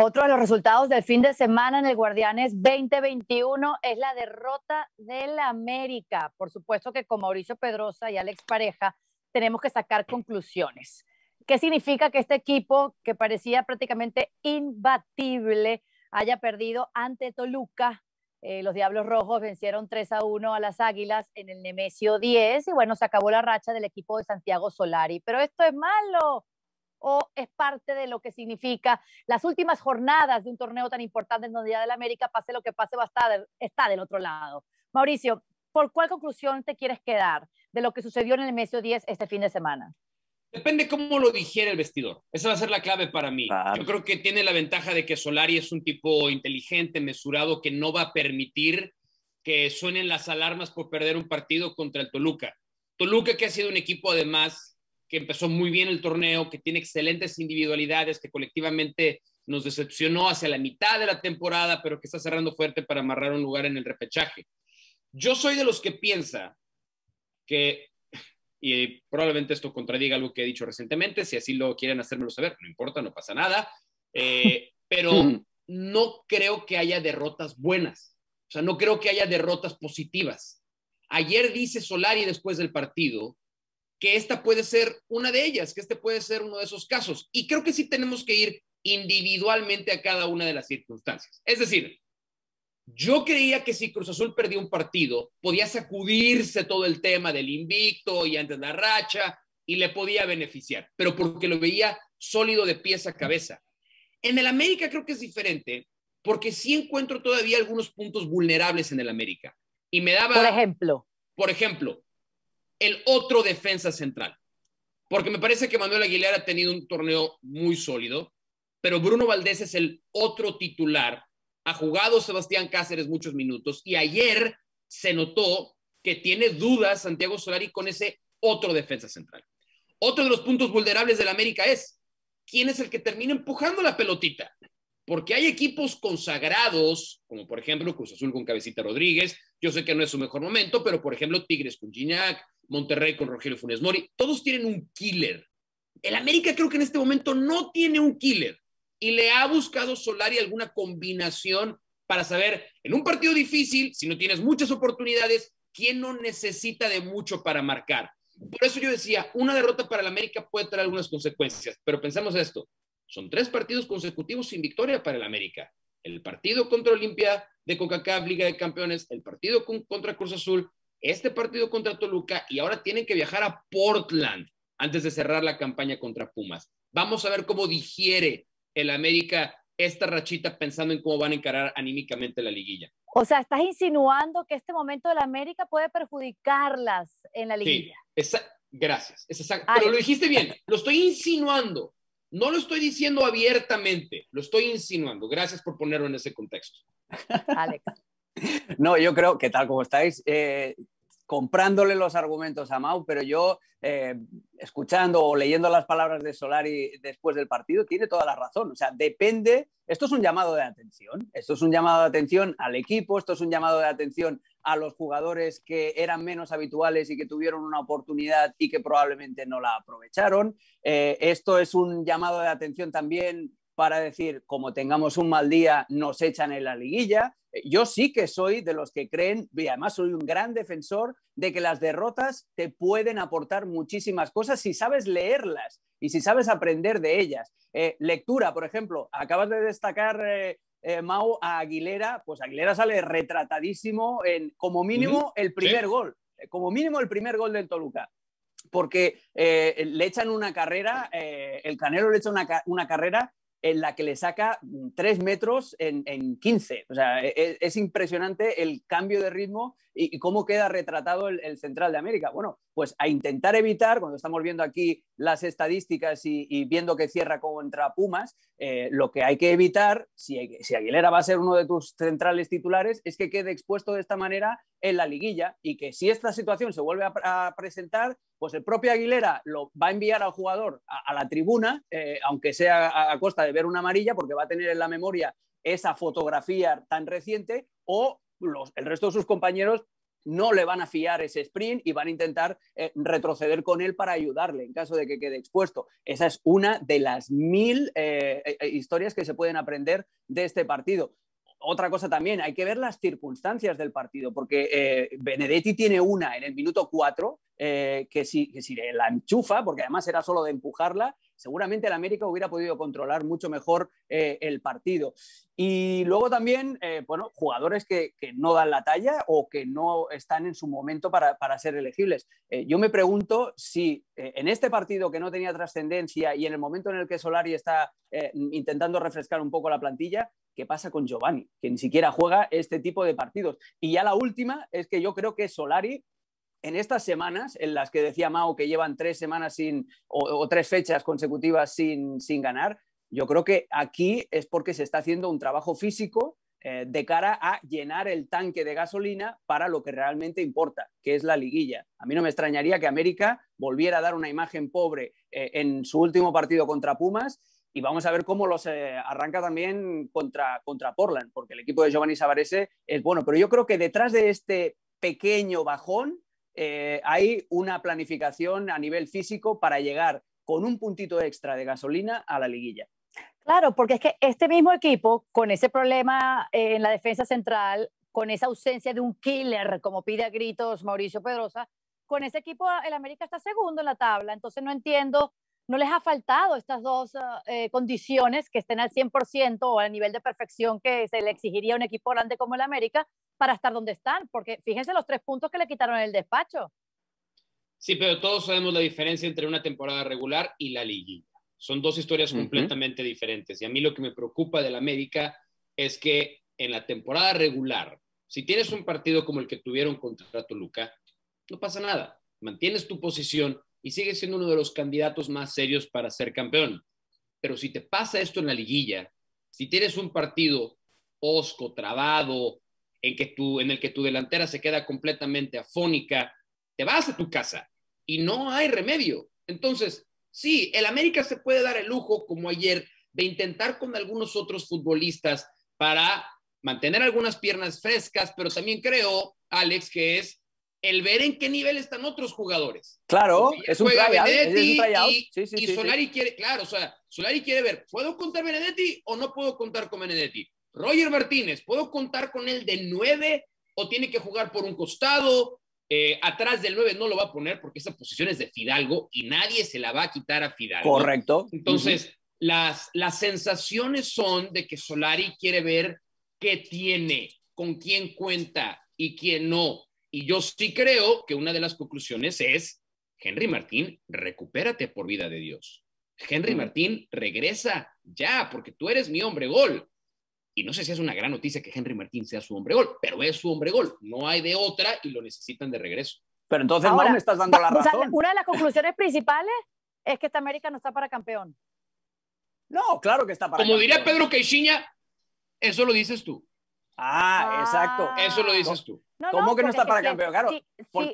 Otro de los resultados del fin de semana en el Guardianes 2021 es la derrota de la América. Por supuesto que con Mauricio Pedrosa y Alex Pareja tenemos que sacar conclusiones. ¿Qué significa que este equipo que parecía prácticamente imbatible haya perdido ante Toluca? Eh, los Diablos Rojos vencieron 3 a 1 a las Águilas en el Nemesio 10 y bueno, se acabó la racha del equipo de Santiago Solari. Pero esto es malo o es parte de lo que significa las últimas jornadas de un torneo tan importante en donde ya del América, pase lo que pase, va a estar, está del otro lado. Mauricio, ¿por cuál conclusión te quieres quedar de lo que sucedió en el Mesio 10 este fin de semana? Depende cómo lo dijera el vestidor. Esa va a ser la clave para mí. Yo creo que tiene la ventaja de que Solari es un tipo inteligente, mesurado, que no va a permitir que suenen las alarmas por perder un partido contra el Toluca. Toluca, que ha sido un equipo además que empezó muy bien el torneo, que tiene excelentes individualidades, que colectivamente nos decepcionó hacia la mitad de la temporada, pero que está cerrando fuerte para amarrar un lugar en el repechaje. Yo soy de los que piensa que, y probablemente esto contradiga algo que he dicho recientemente, si así lo quieren hacérmelo saber, no importa, no pasa nada, eh, pero mm. no creo que haya derrotas buenas, o sea, no creo que haya derrotas positivas. Ayer dice Solari después del partido que esta puede ser una de ellas, que este puede ser uno de esos casos. Y creo que sí tenemos que ir individualmente a cada una de las circunstancias. Es decir, yo creía que si Cruz Azul perdía un partido, podía sacudirse todo el tema del invicto y antes la racha y le podía beneficiar, pero porque lo veía sólido de pies a cabeza. En el América creo que es diferente, porque sí encuentro todavía algunos puntos vulnerables en el América. Y me daba... Por ejemplo. Por ejemplo, el otro defensa central. Porque me parece que Manuel Aguilar ha tenido un torneo muy sólido, pero Bruno Valdés es el otro titular. Ha jugado Sebastián Cáceres muchos minutos y ayer se notó que tiene dudas Santiago Solari con ese otro defensa central. Otro de los puntos vulnerables del América es quién es el que termina empujando la pelotita. Porque hay equipos consagrados, como por ejemplo Cruz Azul con Cabecita Rodríguez, yo sé que no es su mejor momento, pero por ejemplo Tigres con Gignac, Monterrey con Rogelio Funes Mori, todos tienen un killer. El América creo que en este momento no tiene un killer y le ha buscado Solari alguna combinación para saber en un partido difícil, si no tienes muchas oportunidades, quién no necesita de mucho para marcar. Por eso yo decía, una derrota para el América puede traer algunas consecuencias, pero pensamos esto, son tres partidos consecutivos sin victoria para el América. El partido contra Olimpia de coca Liga de Campeones, el partido contra Cruz Azul este partido contra Toluca y ahora tienen que viajar a Portland antes de cerrar la campaña contra Pumas. Vamos a ver cómo digiere el América esta rachita pensando en cómo van a encarar anímicamente la liguilla. O sea, estás insinuando que este momento del América puede perjudicarlas en la liguilla. Sí, gracias. pero lo dijiste bien, lo estoy insinuando. No lo estoy diciendo abiertamente, lo estoy insinuando. Gracias por ponerlo en ese contexto. Alex. No, yo creo que tal como estáis, eh, comprándole los argumentos a Mau, pero yo, eh, escuchando o leyendo las palabras de Solari después del partido, tiene toda la razón. O sea, depende, esto es un llamado de atención, esto es un llamado de atención al equipo, esto es un llamado de atención a los jugadores que eran menos habituales y que tuvieron una oportunidad y que probablemente no la aprovecharon. Eh, esto es un llamado de atención también para decir, como tengamos un mal día, nos echan en la liguilla yo sí que soy de los que creen, y además soy un gran defensor de que las derrotas te pueden aportar muchísimas cosas si sabes leerlas y si sabes aprender de ellas. Eh, lectura, por ejemplo, acabas de destacar, eh, eh, Mau, a Aguilera, pues Aguilera sale retratadísimo en como mínimo el primer gol, como mínimo el primer gol del Toluca porque le echan una carrera, el Canelo le echa una, carrera en la que le saca 3 mm, metros en, en 15. O sea, e, e, es impresionante el cambio de ritmo ¿Y, cómo queda retratado el, Central de América? Bueno, pues a intentar evitar, cuando estamos viendo aquí las estadísticas y, viendo que cierra contra Pumas, eh, lo que hay que evitar, si, si Aguilera va a ser uno de tus centrales titulares, es que quede expuesto de esta manera en la liguilla y que si esta situación se vuelve a, presentar, pues el propio Aguilera lo va a enviar al jugador a, la tribuna, eh, aunque sea a, costa de ver una amarilla, porque va a tener en la memoria esa fotografía tan reciente, o el resto de sus compañeros no le van a fiar ese sprint y van a intentar eh, retroceder con él para ayudarle en caso de que quede expuesto. Esa es una de las mil eh, eh, historias que se pueden aprender de este partido. Otra cosa también, hay que ver las circunstancias del partido, porque Benedetti tiene una en el minuto cuatro. Eh, que, si, si la enchufa, porque además era solo de empujarla, seguramente el América hubiera podido controlar mucho mejor eh, el partido. Y luego también, eh, bueno, jugadores que, no dan la talla o que no están en su momento para, ser elegibles. yo me pregunto si en este partido que no tenía trascendencia y en el momento en el que Solari está intentando refrescar un poco la plantilla, ¿qué pasa con Giovanni? Que ni siquiera juega este tipo de partidos. Y ya la última es que yo creo que Solari en estas semanas, en las que decía Mao que llevan tres semanas sin, o, tres fechas consecutivas sin, ganar, yo creo que aquí es porque se está haciendo un trabajo físico eh, de cara a llenar el tanque de gasolina para lo que realmente importa, que es la liguilla. A mí no me extrañaría que América volviera a dar una imagen pobre eh, en su último partido contra Pumas y vamos a ver cómo los eh, arranca también contra, contra Portland, porque el equipo de Giovanni Savarese es bueno. Pero yo creo que detrás de este pequeño bajón eh, hay una planificación a nivel físico para llegar con un puntito extra de gasolina a la liguilla. Claro, porque es que este mismo equipo, con ese problema eh, en la defensa central, con esa ausencia de un killer, como pide a gritos Mauricio Pedrosa, con ese equipo el América está segundo en la tabla, entonces no entiendo no les ha faltado estas dos ah, eh, condiciones que estén al 100% o al nivel de perfección que se le exigiría a un equipo grande como el América para estar donde están, porque fíjense los tres puntos que le quitaron en el despacho. Sí, pero todos sabemos la diferencia entre una temporada regular y la liguilla. Son dos historias completamente diferentes. Y a mí lo que me preocupa del América es que en la temporada regular, si tienes un partido como el que tuvieron contra Toluca, no pasa nada. Mantienes tu posición, y sigue siendo uno de los candidatos más serios para ser campeón. Pero si te pasa esto en la liguilla, si tienes un partido osco, trabado, en, que tú en el que tu delantera se queda completamente afónica, te vas a tu casa y no hay remedio. Entonces, sí, el América se puede dar el lujo, como ayer, de intentar con algunos otros futbolistas para mantener algunas piernas frescas, pero también creo, Alex, que es el ver en qué nivel están otros jugadores. Claro, es un, es un Y, y Solari quiere, claro, o sea, Solari quiere ver, ¿puedo contar Benedetti o no puedo contar con Benedetti? Roger Martínez, ¿puedo contar con él de nueve o tiene que jugar por un costado? Eh, atrás del 9 no lo va a poner porque esa posición es de Fidalgo y nadie se la va a quitar a Fidalgo. Correcto. Entonces, las, las sensaciones son de que Solari quiere ver qué tiene, con quién cuenta y quién no y yo sí creo que una de las conclusiones es, Henry Martín, recupérate por vida de Dios. Henry mm. Martín, regresa ya, porque tú eres mi hombre gol. Y no sé si es una gran noticia que Henry Martín sea su hombre gol, pero es su hombre gol. No hay de otra y lo necesitan de regreso. Pero entonces no me estás dando la razón. una de las conclusiones principales es que esta América no está para campeón. No, claro que está para Como diría Pedro Queixinha, eso lo dices tú. ah, exacto. Ah. Eso lo dices tú. ¿Cómo que no está para campeón? Claro,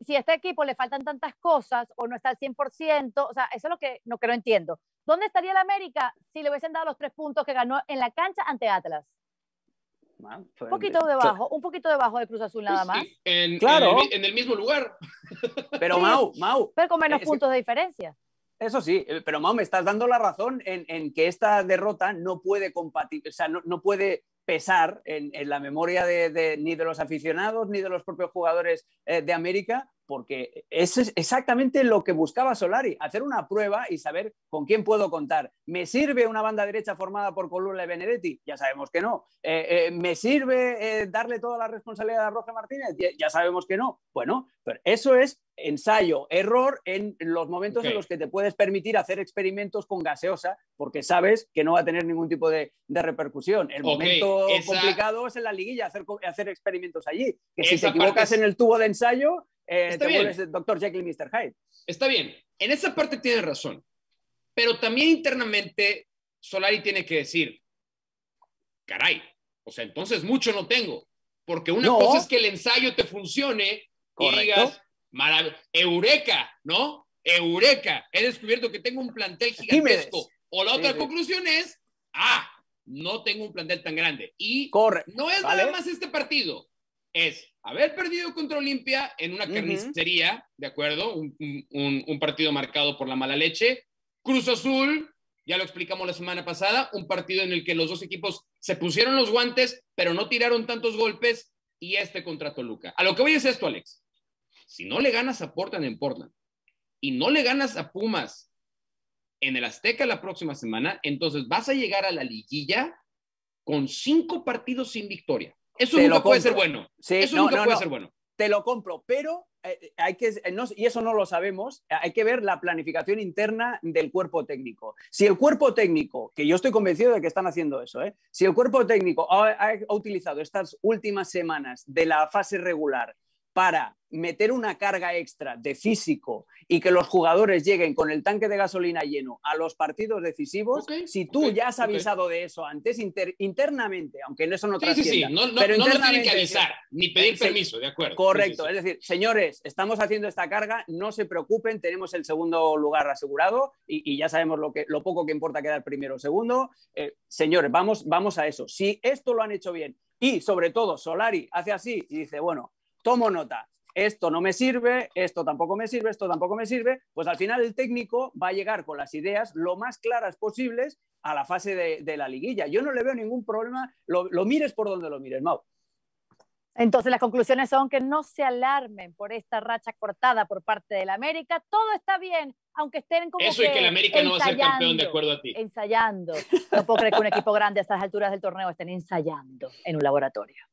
si, a este equipo le faltan tantas cosas o no está al 100%, o sea, eso es lo que, no no entiendo. ¿Dónde estaría el América si le hubiesen dado los tres puntos que ganó en la cancha ante Atlas? un pues, poquito eh, debajo, un poquito debajo de Cruz Azul nada más. En, claro. en, el, mismo lugar. Pero Mau, Pero con menos eh, puntos de diferencia. Eso sí, eh, pero Mau, me estás dando la razón en, que esta derrota no puede compatir, o sea, no puede pesar en, la memoria de, ni de los aficionados ni de los propios jugadores eh, de América porque eso es exactamente lo que buscaba Solari, hacer una prueba y saber con quién puedo contar. ¿Me sirve una banda derecha formada por Colula y Benedetti? Ya sabemos que no. Eh, eh, ¿Me sirve eh, darle toda la responsabilidad a Roger Martínez? Ya, sabemos que no. Bueno, pero eso es ensayo, error en los momentos en los que te puedes permitir hacer experimentos con gaseosa, porque sabes que no va a tener ningún tipo de, repercusión. El momento complicado es en la liguilla, hacer, hacer experimentos allí. Que si te equivocas en el tubo de ensayo, eh, Está bien. doctor Dr. Mr. Hyde. Está bien, en esa parte tiene razón, pero también internamente Solari tiene que decir, caray, o sea, entonces mucho no tengo, porque una cosa es que el ensayo te funcione y digas, maravilloso, eureka, ¿no? Eureka, he descubierto que tengo un plantel gigantesco. O la otra conclusión es, ah, no tengo un plantel tan grande. Y Corre, no es ¿vale? nada más este partido es haber perdido contra Olimpia en una carnicería, ¿de acuerdo? Un, un, partido marcado por la mala leche. Cruz Azul, ya lo explicamos la semana pasada, un partido en el que los dos equipos se pusieron los guantes, pero no tiraron tantos golpes, y este contra Toluca. A lo que voy es esto, Alex. Si no le ganas a Portland en Portland y no le ganas a Pumas en el Azteca la próxima semana, entonces vas a llegar a la liguilla con cinco partidos sin victoria. Eso nunca puede ser bueno. eso no, puede ser bueno. Te lo compro, pero eh, eh, hay que, eh, y eso no lo sabemos, hay que ver la planificación interna del cuerpo técnico. Si el cuerpo técnico, que yo estoy convencido de que están haciendo eso, si el cuerpo técnico ha, utilizado estas últimas semanas de la fase regular para meter una carga extra de físico y que los jugadores lleguen con el tanque de gasolina lleno a los partidos decisivos, si tú ya has avisado de eso antes internamente, aunque en eso no sí, sí, No, pero no tienen que avisar ni pedir permiso, de acuerdo. Correcto, es decir, señores, estamos haciendo esta carga, no se preocupen, tenemos el segundo lugar asegurado y, ya sabemos lo, que, lo poco que importa el primero o segundo. Eh, señores, vamos, vamos a eso. Si esto lo han hecho bien y sobre todo Solari hace así y dice, bueno, tomo nota, esto no me sirve, esto tampoco me sirve, esto tampoco me sirve, pues al final el técnico va a llegar con las ideas lo más claras posibles a la fase de, la liguilla. Yo no le veo ningún problema, lo, mires por donde lo mires, Mau. Entonces las conclusiones son que no se alarmen por esta racha cortada por parte del América. Todo está bien, aunque estén como Eso que y que el América no va a ser campeón de acuerdo a ti. Ensayando. No puedo creer que un equipo grande a estas alturas del torneo estén ensayando en un laboratorio.